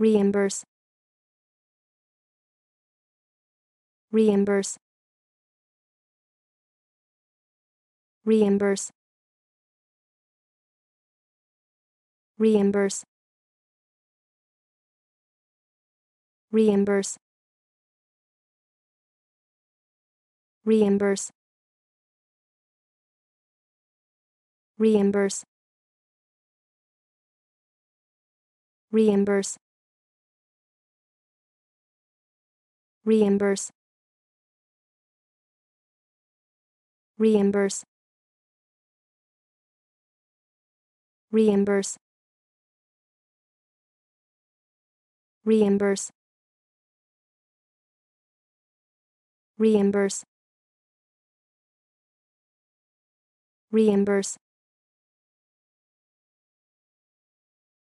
reimburse reimburse reimburse reimburse reimburse reimburse reimburse reimburse reimburse reimburse reimburse reimburse reimburse reimburse